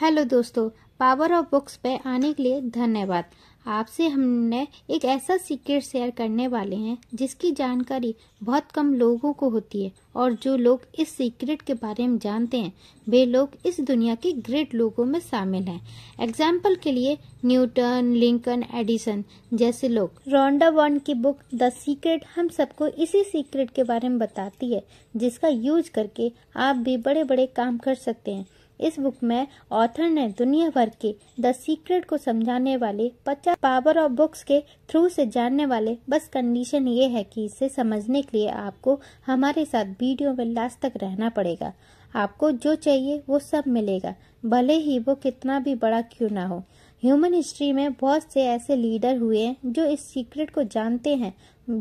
hello दोस्तों power of books पे आने के लिए धन्यवाद आपसे हमने एक ऐसा सीक्रेट शेयर करने वाले हैं जिसकी जानकारी बहुत कम लोगों को होती है और जो लोग इस सीक्रेट के बारे में जानते हैं वे लोग इस दुनिया के ग्रेट लोगों में शामिल हैं एग्जाम्पल के लिए न्यूटन लिंकन एडिसन जैसे लोग रोंडा वन की बुक द सीक्रेट हम सबको इसी सीक्रेट के बारे में बताती है जिसका यूज करके आप भी बड़े बड़े काम कर सकते हैं इस बुक में ऑथर ने दुनिया भर के द सीक्रेट को समझाने वाले पचास पावर ऑफ बुक्स के थ्रू से जानने वाले बस कंडीशन ये है कि इसे समझने के लिए आपको हमारे साथ वीडियो में लास्ट तक रहना पड़ेगा आपको जो चाहिए वो सब मिलेगा भले ही वो कितना भी बड़ा क्यों ना हो ह्यूमन हिस्ट्री में बहुत से ऐसे लीडर हुए हैं जो इस सीक्रेट को जानते हैं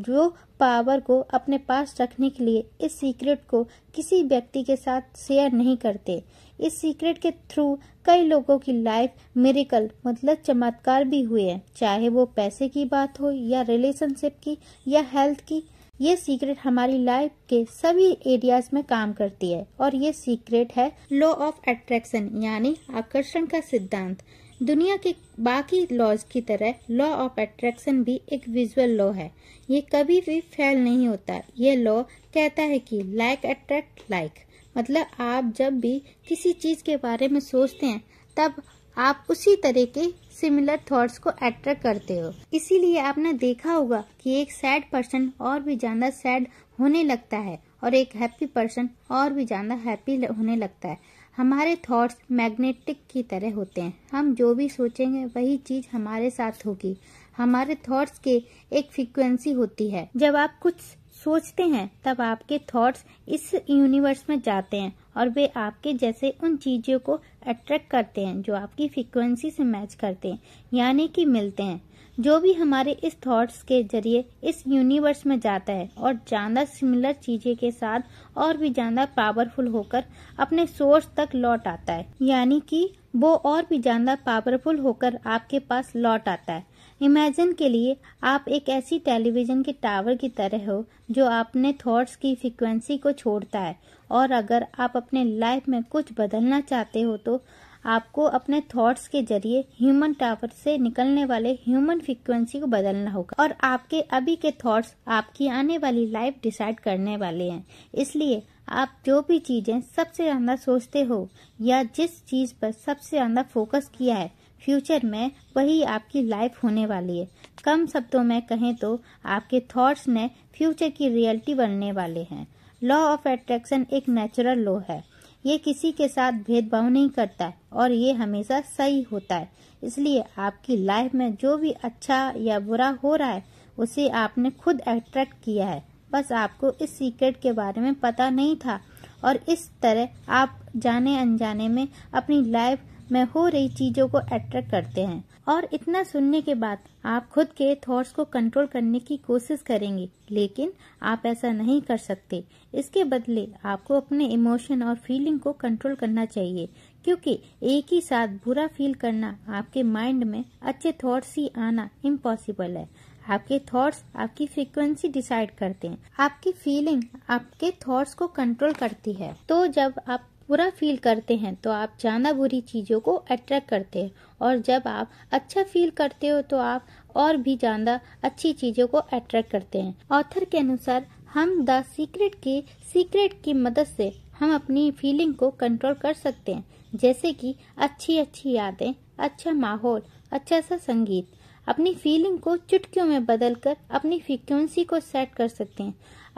जो पावर को अपने पास रखने के लिए इस सीक्रेट को किसी व्यक्ति के साथ शेयर नहीं करते इस सीक्रेट के थ्रू कई लोगों की लाइफ मेरिकल मतलब चमत्कार भी हुए हैं चाहे वो पैसे की बात हो या रिलेशनशिप की या हेल्थ की ये सीक्रेट हमारी लाइफ के सभी एरियाज में काम करती है और ये सीक्रेट है लॉ ऑफ अट्रैक्शन यानी आकर्षण का सिद्धांत दुनिया के बाकी लॉज की तरह लॉ ऑफ अट्रैक्शन भी एक विजुअल लॉ है ये कभी भी फेल नहीं होता ये लॉ कहता है कि लाइक अट्रैक्ट लाइक मतलब आप जब भी किसी चीज़ के बारे में सोचते हैं तब आप उसी तरह के सिमिलर थॉट्स को अट्रैक्ट करते हो इसीलिए आपने देखा होगा कि एक सैड पर्सन और भी ज़्यादा सैड होने लगता है और एक हैप्पी पर्सन और भी ज़्यादा हैप्पी होने लगता है हमारे थॉट्स मैग्नेटिक की तरह होते हैं हम जो भी सोचेंगे वही चीज हमारे साथ होगी हमारे थॉट्स के एक फ्रीक्वेंसी होती है जब आप कुछ सोचते हैं तब आपके थॉट्स इस यूनिवर्स में जाते हैं और वे आपके जैसे उन चीजों को अट्रैक्ट करते हैं जो आपकी फ्रीक्वेंसी से मैच करते हैं यानी कि मिलते हैं जो भी हमारे इस थॉट्स के जरिए इस यूनिवर्स में जाता है और ज़्यादा सिमिलर चीज़ें के साथ और भी ज़्यादा पावरफुल होकर अपने सोर्स तक लौट आता है यानी कि वो और भी ज़्यादा पावरफुल होकर आपके पास लौट आता है इमेजिन के लिए आप एक ऐसी टेलीविज़न के टावर की तरह हो जो अपने थॉट्स की फ्रिक्वेंसी को छोड़ता है और अगर आप अपने लाइफ में कुछ बदलना चाहते हो तो आपको अपने थॉट्स के जरिए ह्यूमन टावर से निकलने वाले ह्यूमन फ्रिक्वेंसी को बदलना होगा और आपके अभी के थॉट्स आपकी आने वाली लाइफ डिसाइड करने वाले हैं इसलिए आप जो भी चीजें सबसे ज्यादा सोचते हो या जिस चीज पर सबसे ज्यादा फोकस किया है फ्यूचर में वही आपकी लाइफ होने वाली है कम शब्दों में कहें तो आपके थॉट्स ने फ्यूचर की रियलिटी बनने वाले हैं लॉ ऑफ अट्रैक्शन एक नेचुरल लॉ है ये किसी के साथ भेदभाव नहीं करता है और ये हमेशा सही होता है इसलिए आपकी लाइफ में जो भी अच्छा या बुरा हो रहा है उसे आपने खुद अट्रैक्ट किया है बस आपको इस सीक्रेट के बारे में पता नहीं था और इस तरह आप जाने अनजाने में अपनी लाइफ में हो रही चीज़ों को अट्रैक्ट करते हैं और इतना सुनने के बाद आप खुद के थॉट्स को कंट्रोल करने की कोशिश करेंगे लेकिन आप ऐसा नहीं कर सकते इसके बदले आपको अपने इमोशन और फीलिंग को कंट्रोल करना चाहिए क्योंकि एक ही साथ बुरा फील करना आपके माइंड में अच्छे थॉट्स ही आना इम्पॉसिबल है आपके थॉट्स आपकी फ्रीक्वेंसी डिसाइड करते हैं आपकी फीलिंग आपके थॉट्स को कंट्रोल करती है तो जब आप बुरा फील करते हैं तो आप ज़्यादा बुरी चीज़ों को अट्रैक्ट करते हैं और जब आप अच्छा फील करते हो तो आप और भी ज़्यादा अच्छी चीज़ों को अट्रैक्ट करते हैं ऑथर के अनुसार हम द सीक्रेट के सीक्रेट की मदद से हम अपनी फीलिंग को कंट्रोल कर सकते हैं जैसे कि अच्छी अच्छी यादें अच्छा माहौल अच्छा सा संगीत अपनी फीलिंग को चुटकियों में बदलकर अपनी फ्रिक्वेंसी को सेट कर सकते हैं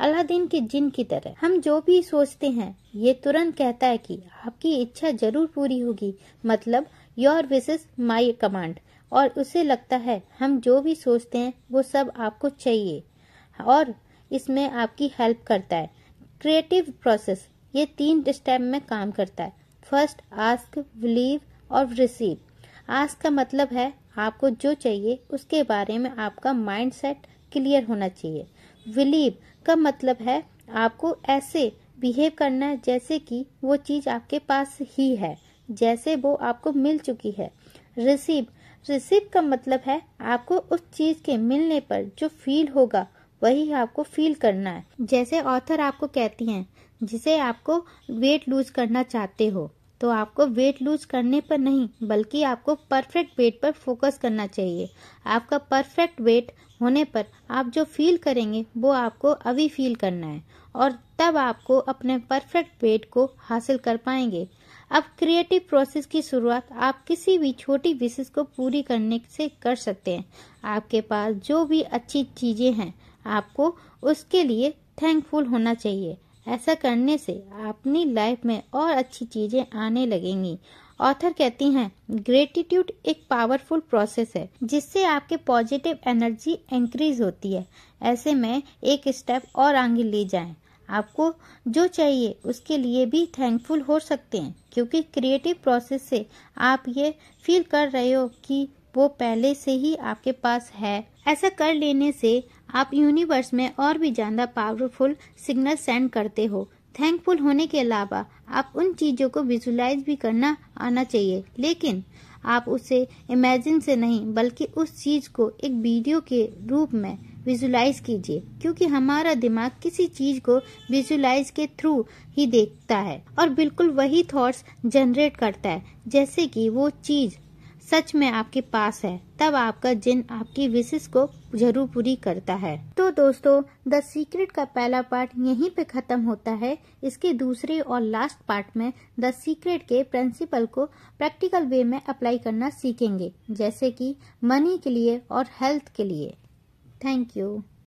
अलादीन के जिन की तरह हम जो भी सोचते हैं ये तुरंत कहता है कि आपकी इच्छा जरूर पूरी होगी मतलब योर विशेष माई कमांड और उसे लगता है हम जो भी सोचते हैं वो सब आपको चाहिए और इसमें आपकी हेल्प करता है क्रिएटिव प्रोसेस ये तीन स्टेप में काम करता है फर्स्ट आस्क बिलीव और रिसीव आस्क का मतलब है आपको जो चाहिए उसके बारे में आपका माइंड सेट क्लियर होना चाहिए विलीव का मतलब है आपको ऐसे बिहेव करना है जैसे कि वो चीज़ आपके पास ही है जैसे वो आपको मिल चुकी है रिसीव रिसीव का मतलब है आपको उस चीज़ के मिलने पर जो फील होगा वही आपको फील करना है जैसे ऑथर आपको कहती हैं जिसे आपको वेट लूज करना चाहते हो तो आपको वेट लूज करने पर नहीं बल्कि आपको परफेक्ट वेट पर फोकस करना चाहिए आपका परफेक्ट वेट होने पर आप जो फील करेंगे वो आपको अभी फील करना है और तब आपको अपने परफेक्ट वेट को हासिल कर पाएंगे अब क्रिएटिव प्रोसेस की शुरुआत आप किसी भी छोटी विशेष को पूरी करने से कर सकते हैं आपके पास जो भी अच्छी चीज़ें हैं आपको उसके लिए थैंकफुल होना चाहिए ऐसा करने से अपनी लाइफ में और अच्छी चीजें आने लगेंगी ऑथर कहती हैं ग्रेटिट्यूड एक पावरफुल प्रोसेस है जिससे आपके पॉजिटिव एनर्जी इंक्रीज होती है ऐसे में एक स्टेप और आगे ले जाएं आपको जो चाहिए उसके लिए भी थैंकफुल हो सकते हैं क्योंकि क्रिएटिव प्रोसेस से आप ये फील कर रहे हो कि वो पहले से ही आपके पास है ऐसा कर लेने से आप यूनिवर्स में और भी ज़्यादा पावरफुल सिग्नल सेंड करते हो थैंकफुल होने के अलावा आप उन चीज़ों को विजुलाइज भी करना आना चाहिए लेकिन आप उसे इमेजिन से नहीं बल्कि उस चीज़ को एक वीडियो के रूप में विजुलाइज कीजिए क्योंकि हमारा दिमाग किसी चीज़ को विजुलाइज के थ्रू ही देखता है और बिल्कुल वही थॉट्स जनरेट करता है जैसे कि वो चीज़ सच में आपके पास है तब आपका जिन आपकी विशेष को जरूर पूरी करता है तो दोस्तों द सीक्रेट का पहला पार्ट यहीं पे खत्म होता है इसके दूसरे और लास्ट पार्ट में द सीक्रेट के प्रिंसिपल को प्रैक्टिकल वे में अप्लाई करना सीखेंगे जैसे कि मनी के लिए और हेल्थ के लिए थैंक यू